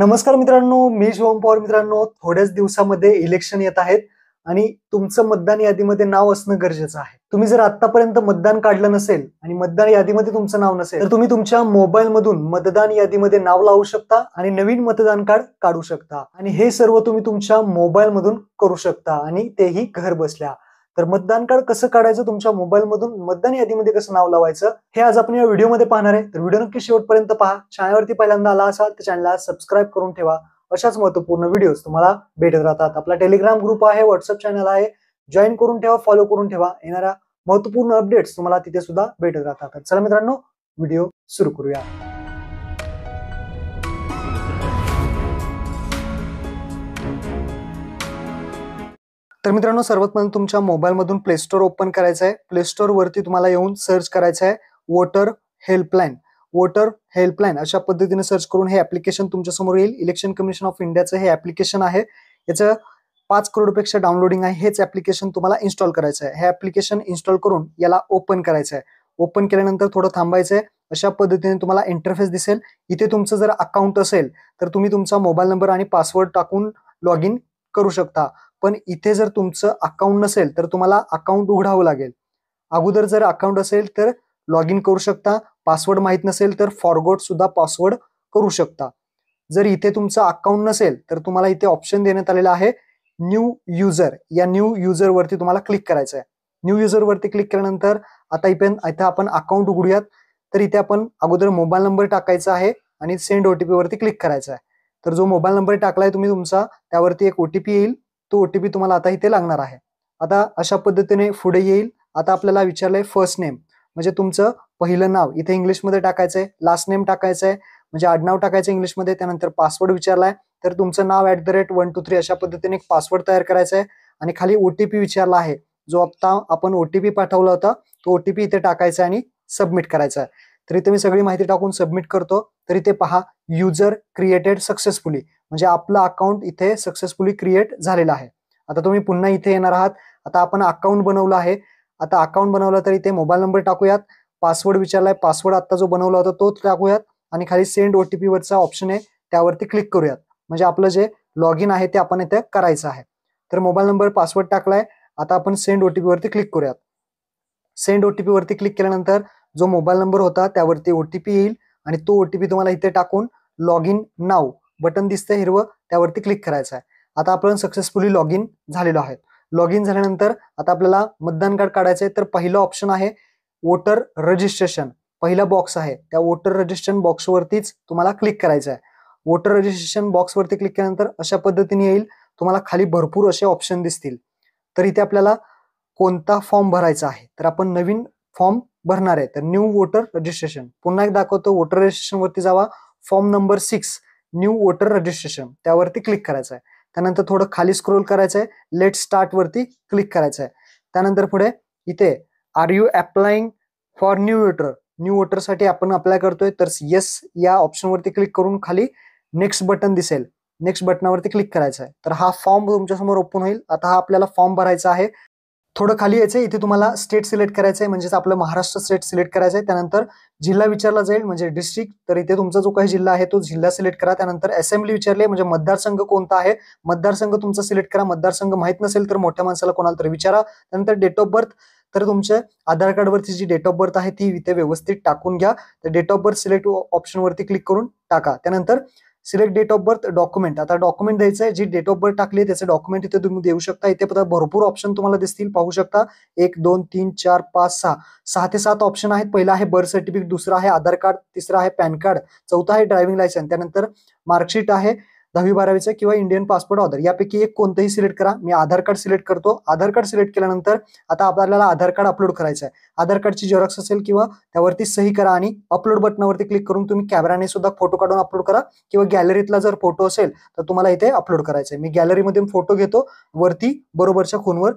नमस्कार मित्रांनो मी शिवम पवार मित्रांनो थोड्याच दिवसामध्ये इलेक्शन येत आहेत आणि तुमचं मतदान यादीमध्ये नाव असणं गरजेचं आहे तुम्ही जर आतापर्यंत मतदान काढलं नसेल आणि मतदान यादीमध्ये तुमचं नाव नसेल तर तुम्ही तुमच्या मोबाईल मधून मतदान यादीमध्ये नाव लावू शकता आणि नवीन मतदान कार्ड काढू शकता आणि हे सर्व तुम्ही तुमच्या मोबाईल मधून करू शकता आणि तेही घर बसल्या तर मतदान कार्ड कसं काढायचं तुमच्या मोबाईलमधून मतदान यादीमध्ये कसं नाव लावायचं हे आज आपण या व्हिडिओमध्ये पाहणार आहे तर व्हिडिओ नक्की शेवटपर्यंत पहा चॅनलवरती पहिल्यांदा आला असाल तर चॅनलला सबस्क्राईब करून ठेवा अशाच महत्वपूर्ण व्हिडिओज तुम्हाला भेटत राहतात आपला टेलिग्राम ग्रुप आहे व्हॉट्सअप चॅनल आहे जॉईन करून ठेवा फॉलो करून ठेवा येणाऱ्या महत्वपूर्ण अपडेट्स तुम्हाला तिथे सुद्धा भेटत राहतात चला मित्रांनो व्हिडिओ सुरू करूया तर मित्रांनो सर्वात तुमच्या मोबाईलमधून प्ले स्टोर ओपन करायचं आहे प्ले वरती तुम्हाला येऊन सर्च करायचं आहे वोटर हेल्पलाईन वोटर हेल्पलाईन अशा पद्धतीने सर्च करून हे ऍप्लिकेशन तुमच्यासमोर येईल इलेक्शन कमिशन ऑफ इंडियाचं हे ऍप्लिकेशन आहे याचं पाच करोडपेक्षा डाउनलोडिंग आहे हेच ऍप्लिकेशन तुम्हाला इन्स्टॉल करायचं आहे हे ऍप्लिकेशन इन्स्टॉल करून याला ओपन करायचं आहे ओपन केल्यानंतर थोडं थांबायचं आहे अशा पद्धतीने तुम्हाला इंटरफेस दिसेल इथे तुमचं जर अकाउंट असेल तर तुम्ही तुमचा मोबाईल नंबर आणि पासवर्ड टाकून लॉग इन करू शकता पण इथे जर तुमचं अकाउंट नसेल तर तुम्हाला अकाउंट उघडावं लागेल अगोदर जर अकाउंट असेल तर लॉग इन करू शकता पासवर्ड माहीत नसेल तर फॉरगोट सुद्धा पासवर्ड करू शकता जर इथे तुमचं अकाउंट नसेल तर तुम्हाला इथे ऑप्शन देण्यात आलेला आहे न्यू युजर या न्यू युजर वरती तुम्हाला क्लिक करायचं आहे न्यू युजर वरती क्लिक केल्यानंतर आता इथे इथे आपण अकाउंट उघडूयात तर इथे आपण अगोदर मोबाईल नंबर टाकायचा आहे आणि सेंड ओटीपी वरती क्लिक करायचा आहे तर जो मोबाईल नंबर टाकलाय तुम्ही तुमचा त्यावरती एक ओटीपी येईल तो ओटीपी तुम्हाला आता इथे लागणार आहे आता अशा पद्धतीने पुढे येईल आता आपल्याला विचारलंय फर्स्ट नेम म्हणजे तुमचं पहिलं नाव इथे इंग्लिशमध्ये टाकायचंय लास्ट नेम टाकायचंय म्हणजे आडनाव टाकायचं इंग्लिशमध्ये त्यानंतर पासवर्ड विचारलाय तर तुमचं नाव at the rate one two three अशा पद्धतीने एक पासवर्ड तयार करायचा आहे आणि खाली ओटीपी विचारला आहे जो आता आपण ओटीपी पाठवला होता तो ओटीपी इथे टाकायचा आणि सबमिट करायचा आहे तरी तुम्ही मी सगळी माहिती टाकून सबमिट करतो तरी ते पहा युजर क्रिएटेड सक्सेसफुली म्हणजे आपलं अकाउंट इथे सक्सेसफुली क्रिएट झालेला आहे आता तुम्ही पुन्हा इथे येणार आहात आता आपण अकाउंट बनवलं आहे आता अकाउंट बनवलं तर इथे मोबाईल नंबर टाकूयात पासवर्ड विचारलाय पासवर्ड आता जो बनवला होता तो टाकूयात आणि खाली सेंड ओटीपी वरचा ऑप्शन आहे त्यावरती क्लिक करूयात म्हणजे आपलं जे लॉग इन आहे ते आपण इथे करायचं आहे तर मोबाईल नंबर पासवर्ड टाकलाय आता आपण सेंड ओटीपी वरती क्लिक करूयात सेंड ओटीपी वरती क्लिक केल्यानंतर जो मोबाईल नंबर होता त्यावरती ओ टी पी येईल आणि तो ओ टी पी तुम्हाला इथे टाकून लॉग इन नाव बटन दिसतं हिरवं त्यावरती क्लिक करायचं आहे आता आपण सक्सेसफुली लॉग इन झालेलो आहे लॉग इन झाल्यानंतर आता आपल्याला मतदान कार्ड काढायचं आहे तर पहिलं ऑप्शन आहे वोटर रजिस्ट्रेशन पहिला बॉक्स आहे त्या वोटर रजिस्ट्रेशन बॉक्सवरतीच तुम्हाला क्लिक करायचं आहे वोटर रजिस्ट्रेशन बॉक्सवरती क्लिक केल्यानंतर अशा पद्धतीने येईल तुम्हाला खाली भरपूर असे ऑप्शन दिसतील तर इथे आपल्याला कोणता फॉर्म भरायचा आहे तर आपण नवीन फॉर्म भरणार आहे तर न्यू वोटर रजिस्ट्रेशन पुन्हा एक दाखवतो वोटर रजिस्ट्रेशन वरती जावा form number six new voter registration त्यावरती क्लिक करायचं आहे त्यानंतर थोडं खाली स्क्रोल करायचंय आहे लेट स्टार्ट वरती क्लिक करायचं आहे त्यानंतर पुढे इथे are you applying for new voter new voter साठी आपण अप्लाय करतोय तर येस या ऑप्शन वरती क्लिक करून खाली नेक्स्ट बटन दिसेल नेक्स्ट बटनावरती क्लिक करायचं आहे तर हा फॉर्म तुमच्या समोर ओपन होईल आता हा आपल्याला फॉर्म भरायचा आहे थोडं खाली यायचं इथे तुम्हाला स्टेट सिलेक्ट करायचं आहे म्हणजेच आपलं महाराष्ट्र स्टेट सिलेक्ट करायचं आहे त्यानंतर जिल्हा विचारला जाईल म्हणजे डिस्ट्रिक्ट तर इथे तुमचा जो काही जिल्हा आहे तो जिल्हा सिलेक्ट करा त्यानंतर असेंब्ली विचारले म्हणजे मतदारसंघ कोणता आहे मतदारसंघ तुमचा सिलेक्ट करा मतदारसंघ माहीत नसेल तर मोठ्या माणसाला कोणाला तरी विचारा त्यानंतर डेट ऑफ बर्थ तर तुमच्या आधार कार्डवरती जी डेट ऑफ बर्थ आहे ती इथे व्यवस्थित टाकून घ्या तर डेट ऑफ बर्थ सिलेक्ट ऑप्शनवरती क्लिक करून टाका त्यानंतर select date of birth document आता डॉक्युमेंट द्यायचं आहे जी डेट ऑफ बर्थ टाकली त्याचे डॉक्युमेंट इथे तुम्ही देऊ शकता इथे भरपूर ऑप्शन तुम्हाला दिसतील पाहू शकता एक दोन तीन चार पाच सहा सहा ते सात ऑप्शन आहेत पहिला आहे बर्थ सर्टिफिकेट दुसरा आहे आधार कार्ड तिसरा आहे पॅन कार्ड चौथा आहे ड्रायव्हिंग लायसन्स त्यानंतर मार्कशीट आहे दहावी बारावीचे किंवा इंडियन पासपोर्ट ऑर्डर यापैकी एक कोणतंही सिलेक्ट करा मी आधार कार्ड सिलेक्ट करतो आधार कार्ड सिलेक्ट केल्यानंतर आता आपल्याला आधार कार्ड अपलोड करायचं आहे आधार कार्डची जेरॉक्स असेल किंवा त्यावरती सही करा आणि अपलोड बटनावरती क्लिक करून तुम्ही कॅमेराने सुद्धा फोटो काढून अपलोड करा किंवा गॅलरीतला जर फोटो असेल तर तुम्हाला इथे अपलोड करायचं आहे मी गॅलरीमध्ये फोटो घेतो वरती बरोबरच्या खूनवर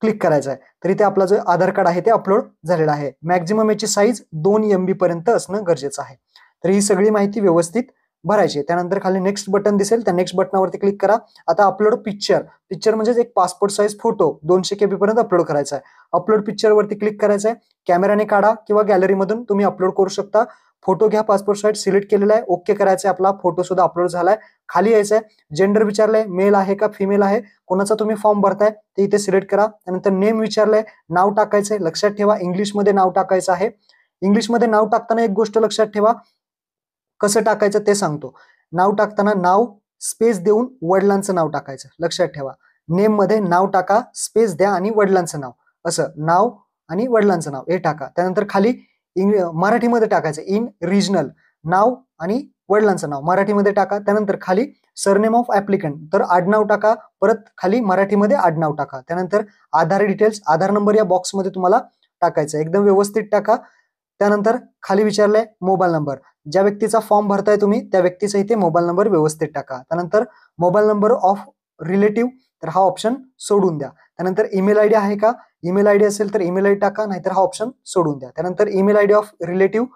क्लिक करायचं आहे तर इथे आपला जो आधार कार्ड आहे ते अपलोड झालेलं आहे मॅक्झिमम याची साईज दोन एम बी पर्यंत असणं गरजेचं आहे तर ही सगळी माहिती व्यवस्थित भरायचे त्यानंतर खाली नेक्स्ट बटन दिसेल त्या नेक्स्ट बटनावरती क्लिक करा आता अपलोड पिक्चर पिक्चर म्हणजे एक पासपोर्ट साईज फोटो दोनशे केबी पर्यंत अपलोड करायचा आहे अपलोड पिक्चरवरती क्लिक करायचं आहे कॅमेराने काढा किंवा गॅलरीमधून तुम्ही अपलोड करू शकता फोटो घ्या पासपोर्ट साईज सिलेक्ट केलेला आहे ओके करायचा आहे आपला फोटो सुद्धा अपलोड झालाय खाली यायचं आहे जेंडर विचारलंय मेल आहे का फिमेल आहे कोणाचा तुम्ही फॉर्म भरताय ते इथे सिलेक्ट करा त्यानंतर नेम विचारलंय नाव टाकायचंय लक्षात ठेवा इंग्लिशमध्ये नाव टाकायचं आहे इंग्लिशमध्ये नाव टाकताना एक गोष्ट लक्षात ठेवा कसं टाकायचं ते सांगतो नाव टाकताना नाव स्पेस देऊन वडिलांचं नाव टाकायचं लक्षात ठेवा नेममध्ये नाव टाका स्पेस द्या आणि वडिलांचं नाव असं नाव आणि वडिलांचं नाव हे टाका त्यानंतर खाली इंग्लि मराठीमध्ये टाकायचं इन रिजनल नाव आणि वडिलांचं नाव मराठीमध्ये टाका त्यानंतर खाली सरनेम ऑफ ऍप्लिकंट तर आडनाव टाका परत खाली मराठीमध्ये आडनाव टाका त्यानंतर आधार डिटेल्स आधार नंबर या बॉक्समध्ये तुम्हाला टाकायचं एकदम व्यवस्थित टाका त्यानंतर खाली विचारलंय मोबाईल नंबर ज्या व्यक्तीचा फॉर्म भरताय तुम्ही त्या व्यक्तीचा इथे मोबाईल नंबर व्यवस्थित टाका त्यानंतर मोबाईल नंबर ऑफ रिलेटिव्ह तर हा ऑप्शन सोडून द्या त्यानंतर ईमेल आयडी आहे का ईमेल आयडी असेल तर ईमेल आयडी टाका नाहीतर हा ऑप्शन सोडून द्या त्यानंतर ईमेल आयडी ऑफ रिलेटिव्ह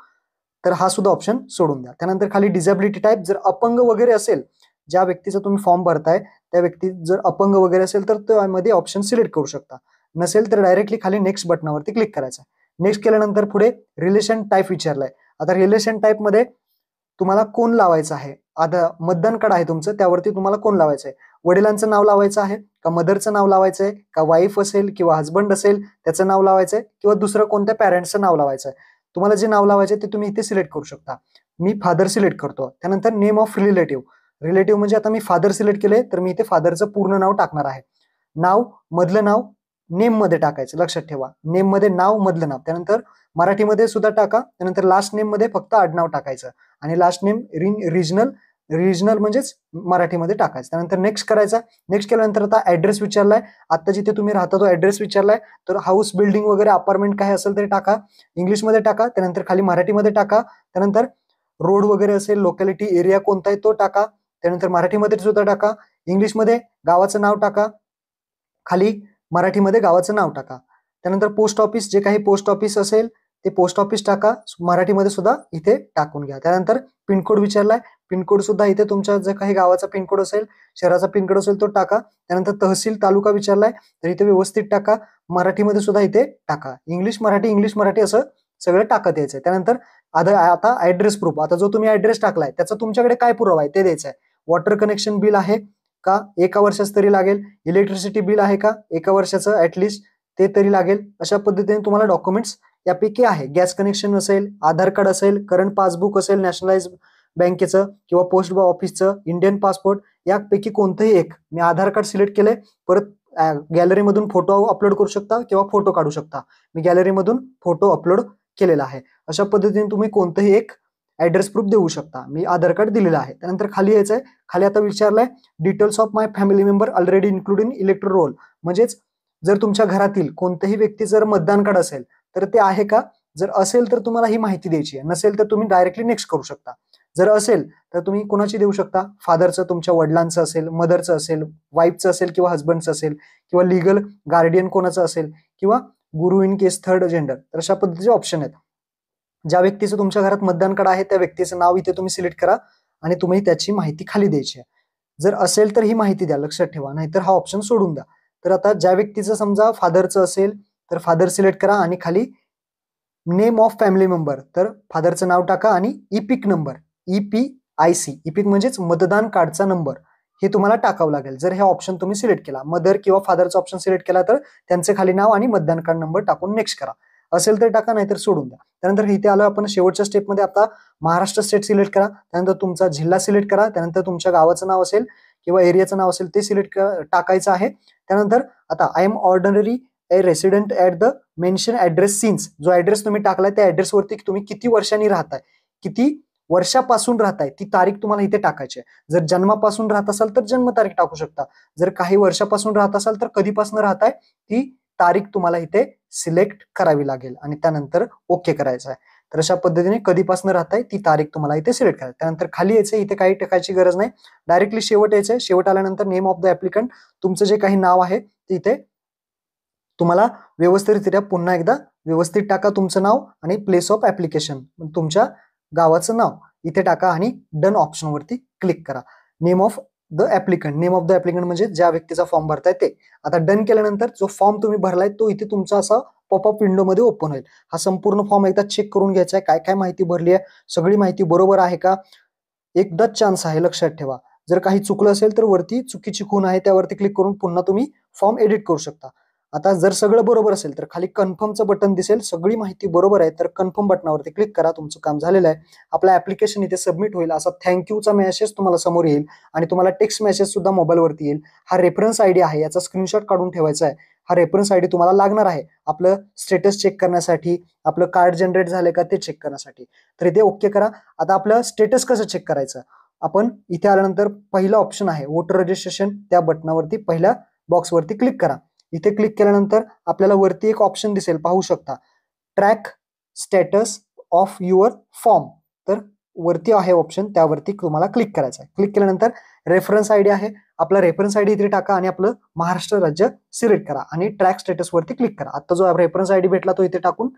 तर हा सुद्धा ऑप्शन सोडून द्या त्यानंतर खाली डिझॅबिलिटी टाईप जर अपंग वगैरे असेल ज्या व्यक्तीचा तुम्ही फॉर्म भरताय त्या व्यक्ती जर अपंग वगैरे असेल तर त्यामध्ये ऑप्शन सिलेक्ट करू शकता नसेल तर डायरेक्टली खाली नेक्स्ट बटनावरती क्लिक करायचं नेक्स्ट केल्यानंतर पुढे रिलेशन टाईप विचारलाय आता रिलेशन टाईपमध्ये तुम्हाला कोण लावायचं आहे आता मतदान कार्ड आहे तुमचं त्यावरती तुम्हाला कोण लावायचं आहे वडिलांचं नाव लावायचं आहे का मदरचं नाव लावायचं आहे का वाईफ असेल किंवा हजबंड असेल त्याचं नाव लावायचं आहे किंवा दुसरं कोणत्या पॅरेंट्सचं नाव लावायचं आहे तुम्हाला जे नाव आहे ते तुम्ही इथे सिलेक्ट करू शकता मी फादर सिलेक्ट करतो त्यानंतर नेम ऑफ रिलेटिव्ह रिलेटिव्ह म्हणजे आता मी फादर सिलेक्ट केले तर मी इथे फादरचं पूर्ण नाव टाकणार आहे नाव मधलं नाव नेममध्ये टाकायचं लक्षात ठेवा नेममध्ये नाव मधलं नाव त्यानंतर मराठीमध्ये सुद्धा टाका त्यानंतर लास्ट नेममध्ये फक्त आडनाव टाकायचं आणि लास्ट नेम रिजनल रिजनल म्हणजेच मराठीमध्ये टाकायचं त्यानंतर नेक्स्ट करायचा नेक्स्ट केल्यानंतर आता ॲड्रेस विचारलाय आता जिथे तुम्ही राहता तो ॲड्रेस विचारलाय तर हाऊस बिल्डिंग वगैरे अपार्टमेंट काय असेल तरी टाका इंग्लिशमध्ये टाका त्यानंतर खाली मराठीमध्ये टाका त्यानंतर रोड वगैरे असेल लोकॅलिटी एरिया कोणता आहे तो टाका त्यानंतर मराठीमध्ये सुद्धा टाका इंग्लिशमध्ये गावाचं नाव टाका खाली मराठीमध्ये गावाचं नाव टाका त्यानंतर पोस्ट ऑफिस जे काही पोस्ट ऑफिस असेल ते पोस्ट ऑफिस टाका मराठीमध्ये सुद्धा इथे टाकून घ्या त्यानंतर पिनकोड विचारलाय पिनकोड सुद्धा इथे तुमच्या जर काही गावाचा पिनकोड असेल शहराचा पिनकोड असेल तो टाका त्यानंतर तहसील तालुका विचारलाय तर इथे व्यवस्थित टाका मराठीमध्ये सुद्धा इथे टाका इंग्लिश मराठी इंग्लिश मराठी असं सगळं टाकत द्यायचं त्यानंतर आता आता ऍड्रेस प्रूफ आता जो तुम्ही ऍड्रेस टाकलाय त्याचा तुमच्याकडे काय पुरावा आहे ते द्यायचं आहे वॉटर कनेक्शन बिल आहे का एका वर्षाचं तरी लागेल इलेक्ट्रिसिटी बिल आहे का एका वर्षाचं ऍटलिस्ट ते तरी लागेल अशा पद्धतीने तुम्हाला डॉक्युमेंट्स यापैकी आहे गॅस कनेक्शन असेल आधार कार्ड असेल करंट पासबुक असेल नॅशनलाइज बँकेचं किंवा पोस्ट ऑफिसचं इंडियन पासपोर्ट यापैकी कोणतंही एक मी आधार कार्ड सिलेक्ट केलंय परत गॅलरीमधून फोटो अपलोड करू शकता किंवा फोटो काढू शकता मी गॅलरीमधून फोटो अपलोड केलेला आहे अशा पद्धतीने तुम्ही कोणतंही एक ऍड्रेस प्रूफ देऊ शकता मी आधार कार्ड दिलेलं आहे त्यानंतर खाली यायचं आहे खाली आता विचारलंय details of my family member already include in electoral roll म्हणजेच जर तुमच्या घरातील कोणत्याही व्यक्ती जर मतदान कार्ड असेल तर ते आहे का जर असेल तर तुम्हाला ही माहिती द्यायची आहे नसेल तर तुम्ही डायरेक्टली नेक्स्ट करू शकता जर असेल तर तुम्ही कोणाची देऊ शकता फादरचं तुमच्या वडिलांचं असेल मदरचं असेल वाईफचं असेल किंवा हसबंडचं असेल किंवा लिगल गार्डियन कोणाचं असेल किंवा गुरु इन केस थर्ड जेंडर तर अशा पद्धतीचे ऑप्शन आहेत ज्या व्यक्तीचं तुमच्या घरात मतदान कार्ड आहे त्या व्यक्तीचं नाव इथे तुम्ही सिलेक्ट करा आणि तुम्ही त्याची माहिती खाली द्यायची आहे जर असेल तर ही माहिती द्या लक्षात ठेवा नाहीतर हा ऑप्शन सोडून द्या तर आता ज्या व्यक्तीचं समजा फादरचं असेल तर फादर सिलेक्ट करा आणि खाली नेम ऑफ फॅमिली मेंबर तर फादरचं नाव टाका आणि EPIC number E P I C EPIC म्हणजेच मतदान कार्डचा नंबर हे तुम्हाला टाकावं लागेल जर हे ऑप्शन तुम्ही सिलेक्ट केला मदर किंवा फादरचा ऑप्शन सिलेक्ट केला तर त्यांचे खाली नाव आणि मतदान कार्ड नंबर टाकून नेक्स्ट करा असेल तर टाका नाहीतर सोडून द्या त्यानंतर इथे आलो आपण शेवटच्या स्टेपमध्ये आता महाराष्ट्र स्टेट सिलेक्ट करा त्यानंतर तुमचा जिल्हा सिलेक्ट करा त्यानंतर तुमच्या गावाचं नाव असेल किंवा एरियाचं नाव असेल ते सिलेक्ट टाकायचं आहे त्यानंतर आता I am ordinary a resident at the mention address since जो ऍड्रेस तुम्ही टाकलाय त्या ॲड्रेसवरती तुम्ही किती वर्षांनी राहताय किती वर्षापासून राहताय ती तारीख तुम्हाला इथे टाकायची आहे जर जन्मापासून राहत असाल तर जन्मतारीख टाकू शकता जर काही वर्षापासून राहत असाल तर कधीपासून राहताय ती तारीख तुम्हाला इथे सिलेक्ट करावी लागेल आणि त्यानंतर ओके करायचं आहे तर अशा पद्धतीने कधीपासून राहत आहे ती तारीख तुम्हाला इथे सिलेक्ट करायची त्यानंतर खाली यायचं इथे काही टाकायची गरज नाही डायरेक्टली शेवट यायचं आहे शेवट आल्यानंतर नेम ऑफ द ऍप्लिकंट तुमचं जे काही नाव आहे ते इथे तुम्हाला व्यवस्थितरित्या पुन्हा एकदा व्यवस्थित टाका तुमचं नाव आणि प्लेस ऑफ ऍप्लिकेशन तुमच्या गावाचं नाव इथे टाका आणि डन ऑप्शनवरती क्लिक करा name of the applicant name of the applicant म्हणजे ज्या व्यक्तीचा फॉर्म भरताय ते आता डन केल्यानंतर जो फॉर्म तुम्ही भरलाय तो इथे तुमचा असा पॉपअप मध्ये ओपन होईल हा संपूर्ण फॉर्म एकदा चेक करून घ्यायचा आहे काय काय माहिती भरली आहे सगळी माहिती बरोबर आहे का एकदाच चान्स आहे लक्षात ठेवा जर काही चुकलं असेल तर वरती चुकीची खून आहे त्यावरती क्लिक करून पुन्हा तुम्ही फॉर्म एडिट करू शकता आता जर सगळं बरोबर असेल तर खाली कन्फर्मचं बटन दिसेल सगळी माहिती बरोबर आहे तर कन्फर्म बटनावरती क्लिक करा तुमचं काम झालेलं आहे आपलं ऍप्लिकेशन इथे सबमिट होईल असा थँक्यूचा मेसेज तुम्हाला समोर येईल आणि तुम्हाला टेक्स्ट मेसेज सुद्धा मोबाईलवरती येईल हा रेफरन्स आयडी आहे याचा स्क्रीनशॉट काढून ठेवायचा आहे हा रेफरन्स आयडी तुम्हाला लागणार आहे आपलं स्टेटस चेक करण्यासाठी आपलं कार्ड जनरेट झालं का ते चेक करण्यासाठी तर इथे ओके करा आता आपलं स्टेटस कसं चेक करायचं आपण इथे आल्यानंतर पहिलं ऑप्शन आहे वोटर रजिस्ट्रेशन त्या बटनावरती पहिल्या बॉक्सवरती क्लिक करा इथे क्लिक केल्यानंतर आपल्याला वरती एक ऑप्शन दिसेल पाहू शकता track status of your form तर वरती आहे ऑप्शन त्यावरती तुम्हाला क्लिक करायचं आहे क्लिक केल्यानंतर रेफरन्स आयडी आहे आपला रेफरन्स आयडी इथे टाका आणि आपलं महाराष्ट्र राज्य सिलेक्ट करा आणि ट्रॅक स्टेटसवरती क्लिक करा आता जो रेफरन्स आयडी भेटला तो इथे टाकून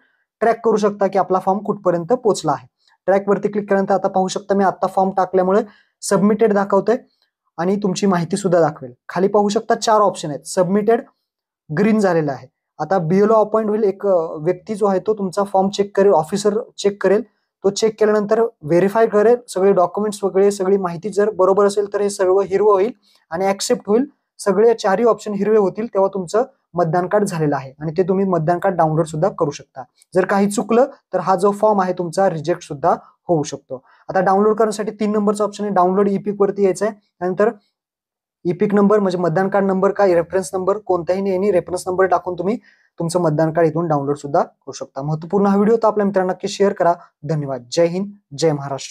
ट्रॅक करू शकता की आपला फॉर्म कुठपर्यंत पोहोचला आहे ट्रॅकवरती क्लिक केल्यानंतर आता पाहू शकता मी आता फॉर्म टाकल्यामुळे सबमिटेड दाखवतोय आणि तुमची माहिती सुद्धा दाखवेल खाली पाहू शकता चार ऑप्शन आहेत सबमिटेड ग्रीन झालेला आहे आता बीएलओ अपॉइंट होईल एक व्यक्ती जो आहे तो तुमचा फॉर्म चेक करेल ऑफिसर चेक करेल तो चेक केल्यानंतर व्हेरीफाय करेल सगळे डॉक्युमेंट्स वगैरे सगळी माहिती जर बरोबर असेल तर हे सर्व हिरवं होईल आणि ऍक्सेप्ट होईल सगळे चारही ऑप्शन हिरवे होतील तेव्हा तुमचं मतदान कार्ड झालेलं आहे आणि ते तुम्ही मतदान कार्ड डाउनलोड सुद्धा करू शकता जर काही चुकलं तर हा जो फॉर्म आहे तुमचा रिजेक्ट सुद्धा होऊ शकतो आता डाउनलोड करण्यासाठी तीन नंबरचा ऑप्शन आहे डाउनलोड ई वरती यायचं आहे त्यानंतर ईपिक e नंबर म्हणजे मतदान कार्ड नंबर काय रेफरन्स नंबर कोणताही नाही रेफरन्स नंबर टाकून तुम्ही तुमचं मतदान कार्ड इथून डाउनलोड सुद्धा करू शकता महत्वपूर्ण हा व्हिडिओ तर आपल्या मित्रांना नक्की शेअर करा धन्यवाद जय हिंद जय महाराष्ट्र